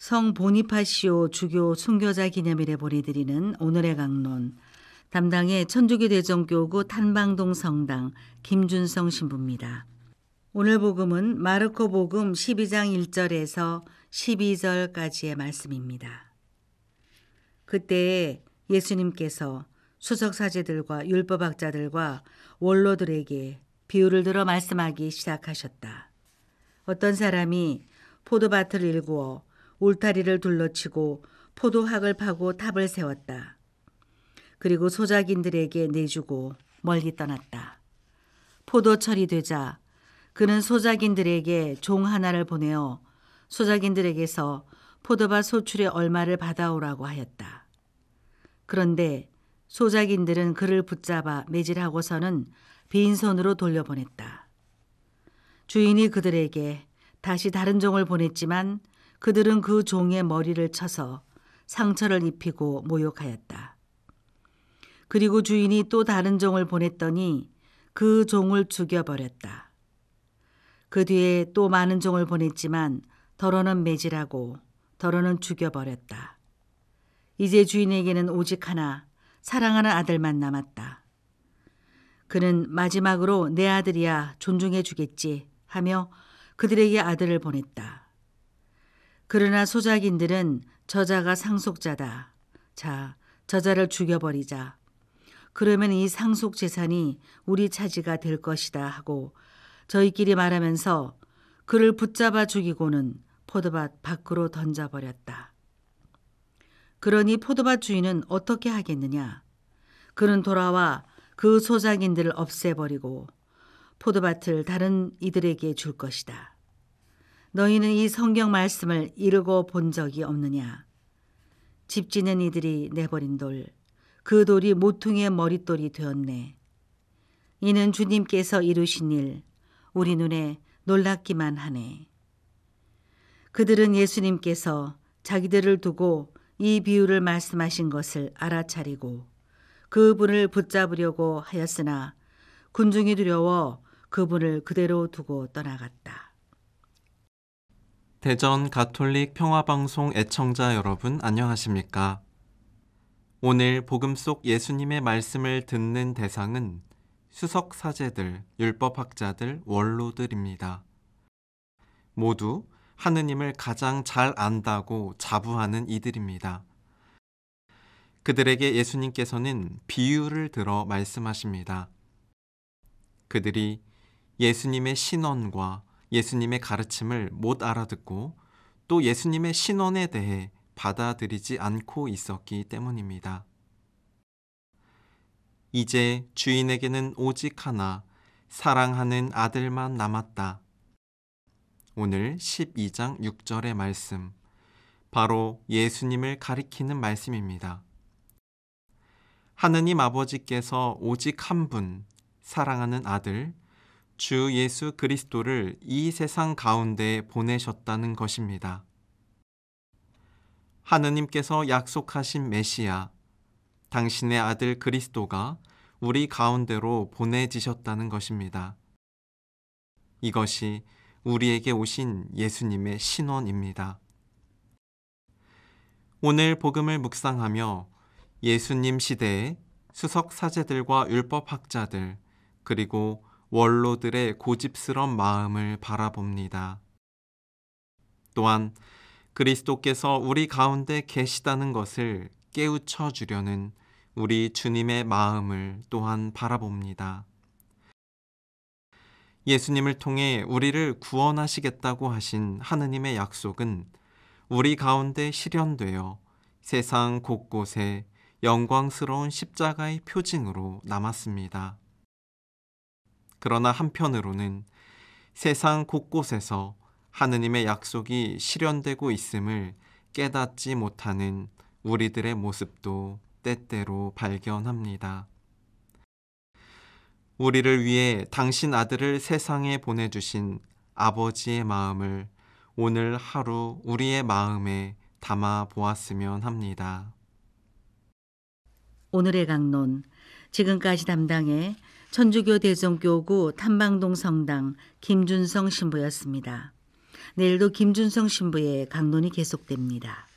성 보니파시오 주교 순교자 기념일에 보내드리는 오늘의 강론 담당의 천주교 대전교구 탄방동 성당 김준성 신부입니다. 오늘 복음은 마르코 복음 12장 1절에서 12절까지의 말씀입니다. 그때 예수님께서 수석 사제들과 율법학자들과 원로들에게 비유를 들어 말씀하기 시작하셨다. 어떤 사람이 포도밭을 일구어 울타리를 둘러치고 포도학을 파고 탑을 세웠다. 그리고 소작인들에게 내주고 멀리 떠났다. 포도철이 되자 그는 소작인들에게 종 하나를 보내어 소작인들에게서 포도밭 소출의 얼마를 받아오라고 하였다. 그런데 소작인들은 그를 붙잡아 매질하고서는 빈손으로 돌려보냈다. 주인이 그들에게 다시 다른 종을 보냈지만 그들은 그 종의 머리를 쳐서 상처를 입히고 모욕하였다. 그리고 주인이 또 다른 종을 보냈더니 그 종을 죽여버렸다. 그 뒤에 또 많은 종을 보냈지만 더러는 매질하고 더러는 죽여버렸다. 이제 주인에게는 오직 하나 사랑하는 아들만 남았다. 그는 마지막으로 내 아들이야 존중해 주겠지 하며 그들에게 아들을 보냈다. 그러나 소작인들은 저자가 상속자다. 자, 저자를 죽여버리자. 그러면 이 상속 재산이 우리 차지가 될 것이다 하고 저희끼리 말하면서 그를 붙잡아 죽이고는 포도밭 밖으로 던져버렸다. 그러니 포도밭 주인은 어떻게 하겠느냐? 그는 돌아와 그 소작인들을 없애버리고 포도밭을 다른 이들에게 줄 것이다. 너희는 이 성경 말씀을 이루고 본 적이 없느냐? 집 지낸 이들이 내버린 돌, 그 돌이 모퉁이의 머릿돌이 되었네. 이는 주님께서 이루신 일, 우리 눈에 놀랍기만 하네. 그들은 예수님께서 자기들을 두고 이 비유를 말씀하신 것을 알아차리고 그분을 붙잡으려고 하였으나 군중이 두려워 그분을 그대로 두고 떠나갔다. 대전 가톨릭 평화방송 애청자 여러분, 안녕하십니까? 오늘 복음 속 예수님의 말씀을 듣는 대상은 수석 사제들, 율법학자들, 원로들입니다. 모두 하느님을 가장 잘 안다고 자부하는 이들입니다. 그들에게 예수님께서는 비유를 들어 말씀하십니다. 그들이 예수님의 신원과 예수님의 가르침을 못 알아듣고 또 예수님의 신원에 대해 받아들이지 않고 있었기 때문입니다. 이제 주인에게는 오직 하나 사랑하는 아들만 남았다. 오늘 12장 6절의 말씀. 바로 예수님을 가리키는 말씀입니다. 하느님 아버지께서 오직 한 분, 사랑하는 아들, 주 예수 그리스도를 이 세상 가운데 보내셨다는 것입니다. 하느님께서 약속하신 메시아, 당신의 아들 그리스도가 우리 가운데로 보내지셨다는 것입니다. 이것이 우리에게 오신 예수님의 신원입니다. 오늘 복음을 묵상하며 예수님 시대의 수석 사제들과 율법 학자들 그리고 원로들의 고집스런 마음을 바라봅니다. 또한 그리스도께서 우리 가운데 계시다는 것을 깨우쳐 주려는 우리 주님의 마음을 또한 바라봅니다. 예수님을 통해 우리를 구원하시겠다고 하신 하느님의 약속은 우리 가운데 실현되어 세상 곳곳에 영광스러운 십자가의 표징으로 남았습니다. 그러나 한편으로는 세상 곳곳에서 하느님의 약속이 실현되고 있음을 깨닫지 못하는 우리들의 모습도 때때로 발견합니다. 우리를 위해 당신 아들을 세상에 보내주신 아버지의 마음을 오늘 하루 우리의 마음에 담아 보았으면 합니다. 오늘의 강론 지금까지 담당해 천주교 대성교구 탐방동 성당 김준성 신부였습니다. 내일도 김준성 신부의 강론이 계속됩니다.